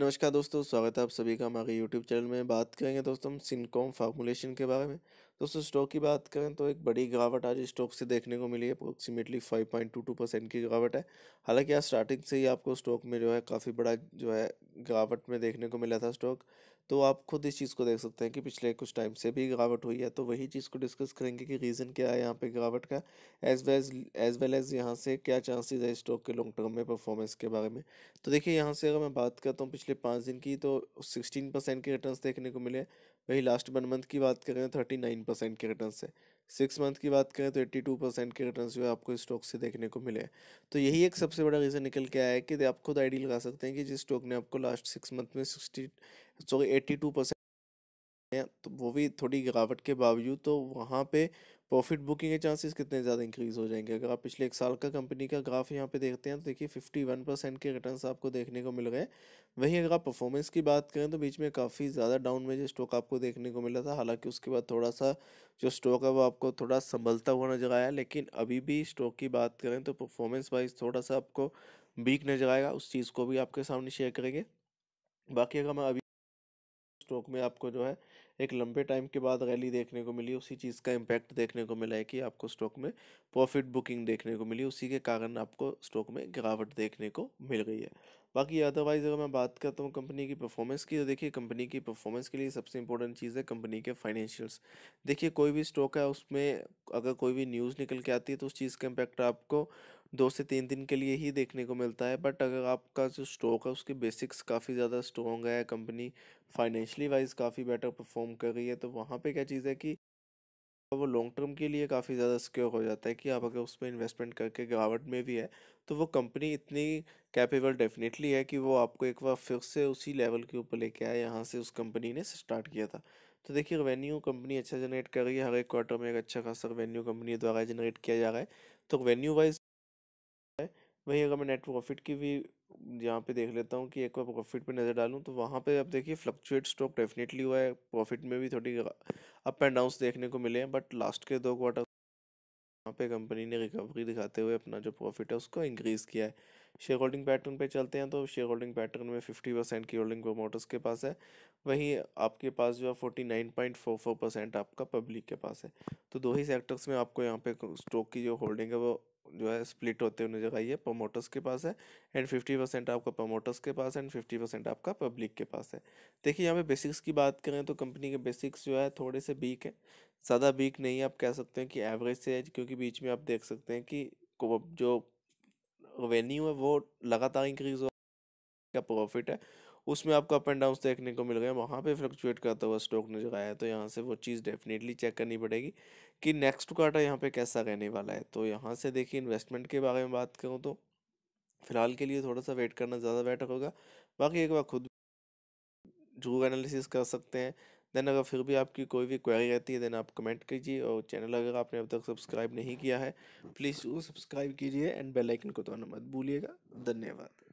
नमस्कार दोस्तों स्वागत है आप सभी का हमारे यूट्यूब चैनल में बात करेंगे दोस्तों हम सिनकॉम फार्मूलेशन के बारे में दोस्तों स्टॉक की बात करें तो एक बड़ी गिरावट आज स्टॉक से देखने को मिली है approximately five point two two percent की गिरावट है हालांकि आज स्टार्टिंग से ही आपको स्टॉक में जो है काफ़ी बड़ा जो है गिरावट में देखने को मिला था स्टॉक तो आप खुद इस चीज़ को देख सकते हैं कि पिछले कुछ टाइम से भी गिरावट हुई है तो वही चीज़ को डिस्कस करेंगे कि रीज़न क्या है यहाँ पर गिरावट का as well as well as यहाँ से क्या चांसेस है स्टॉक के लॉन्ग टर्म में परफॉर्मेंस के बारे में तो देखिए यहाँ से अगर मैं बात करता हूँ पिछले पाँच दिन की तो सिक्सटीन परसेंट के रिटर्न देखने को मिले वही लास्ट वन मंथ की बात करें थर्टी नाइन परसेंट के रिटर्न से सिक्स मंथ की बात करें तो एट्टी टू परसेंट के रिटर्न जो है आपको स्टॉक से देखने को मिले तो यही एक सबसे बड़ा रीज़न निकल के आया है कि आप खुद आइडिया लगा सकते हैं कि जिस स्टॉक ने आपको लास्ट सिक्स मंथ में sixty sorry eighty two percent तो वो भी थोड़ी गिरावट के बावजूद तो वहाँ पे प्रॉफिट बुकिंग के चांसेस कितने ज़्यादा इंक्रीज़ हो जाएंगे अगर आप पिछले एक साल का कंपनी का ग्राफ यहाँ पे देखते हैं तो देखिए फिफ्टी वन परसेंट के रिटर्न्स आपको देखने को मिल रहे हैं वहीं अगर आप परफॉर्मेंस की बात करें तो बीच में काफ़ी ज़्यादा डाउन में जो स्टॉक आपको देखने को मिला था हालांकि उसके बाद थोड़ा सा जो स्टॉक है वो आपको थोड़ा संभलता हुआ नजर आया लेकिन अभी भी स्टॉक की बात करें तो परफॉर्मेंस वाइज थोड़ा सा आपको वीक नजर आएगा उस चीज़ को भी आपके सामने शेयर करेंगे बाकी अगर मैं अभी स्ट्रोक में आपको जो है एक लंबे टाइम के बाद रैली देखने को मिली उसी चीज़ का इम्पैक्ट देखने को मिला है कि आपको स्टॉक में प्रॉफिट बुकिंग देखने को मिली उसी के कारण आपको स्टॉक में गिरावट देखने को मिल गई है बाकी अदरवाइज़ अगर मैं बात करता हूँ कंपनी की परफॉर्मेंस की तो देखिए कंपनी की परफॉर्मेंस के लिए सबसे इंपॉर्टेंट चीज़ है कंपनी के फाइनेंशियल्स देखिए कोई भी स्टॉक है उसमें अगर कोई भी न्यूज़ निकल के आती है तो उस चीज़ का इम्पैक्ट आपको दो से तीन दिन के लिए ही देखने को मिलता है बट अगर आपका जो स्टॉक है उसके बेसिक्स काफ़ी ज़्यादा स्ट्रॉन्ग है कंपनी फाइनेंशियली वाइज काफ़ी बेटर परफॉर्म कर रही है तो वहाँ पे क्या चीज़ है कि वो लॉन्ग टर्म के लिए काफ़ी ज़्यादा सिक्योर हो जाता है कि आप अगर उसमें इन्वेस्टमेंट करके गिरावट में भी है तो वो कंपनी इतनी कैपेबल डेफिनेटली है कि वो आपको एक बार फिर से उसी लेवल के ऊपर लेके आए यहाँ से उस कंपनी ने स्टार्ट किया था तो देखिए रेवेन्यू कंपनी अच्छा जनरेट कर रही है हर एक क्वार्टर में एक अच्छा खासा रेवेन्यू कंपनी द्वारा जनरेट किया जा रहा है तो रेवेन्यू वाइज है वहीं अगर मैं नेट प्रॉफिट की भी यहाँ पे देख लेता हूँ कि एक बार प्रॉफिट पे नज़र डालूँ तो वहाँ पे आप देखिए फ्लक्चुएट स्टॉक डेफिनेटली हुआ है प्रॉफिट में भी थोड़ी अप एंड डाउन देखने को मिले हैं बट लास्ट के दो क्वार्टर यहाँ पे कंपनी ने रिकवरी दिखाते हुए अपना जो प्रॉफिट है उसको इंक्रीज़ किया है शेयर होल्डिंग पैटर्न पे चलते हैं तो शेयर होल्डिंग पैटर्न में फिफ्टी परसेंट की होल्डिंग प्रोमोटर्स के पास है वहीं आपके पास जो है forty nine point four four percent आपका पब्लिक के पास है तो दो ही सेक्टर्स में आपको यहाँ पे स्टॉक की जो होल्डिंग है वो जो है स्प्लिट होते हुए जगह ये प्रमोटर्स के पास है एंड फिफ्टी परसेंट आपका प्रमोटर्स के पास है एंड फिफ्टी परसेंट आपका पब्लिक के पास है देखिए यहाँ पे बेसिक्स की बात करें तो कंपनी के बेसिक्स जो है थोड़े से वीक है ज़्यादा वीक नहीं है आप कह सकते हैं कि एवरेज से है क्योंकि बीच में आप देख सकते हैं कि जो रेवेन्यू है वो लगातार इंक्रीज़ हो प्रॉफिट है उसमें आपको अप एंड डाउन देखने को मिल गए वहाँ पे फ्लक्चुएट करता हुआ स्टॉक नजर आया तो यहाँ से वो चीज़ डेफिनेटली चेक करनी पड़ेगी कि नेक्स्ट क्वार्टर यहाँ पे कैसा रहने वाला है तो यहाँ से देखिए इन्वेस्टमेंट के बारे में बात करूँ तो फिलहाल के लिए थोड़ा सा वेट करना ज़्यादा बेटर होगा बाकी एक बार खुद जरूर एनालिसिस कर सकते हैं देन अगर फिर भी आपकी कोई भी क्वेरी रहती है देन आप कमेंट कीजिए और चैनल अगर आपने अब तक सब्सक्राइब नहीं किया है प्लीज़ वो सब्सक्राइब कीजिए एंड बेल आइकन को तो मत भूलिएगा धन्यवाद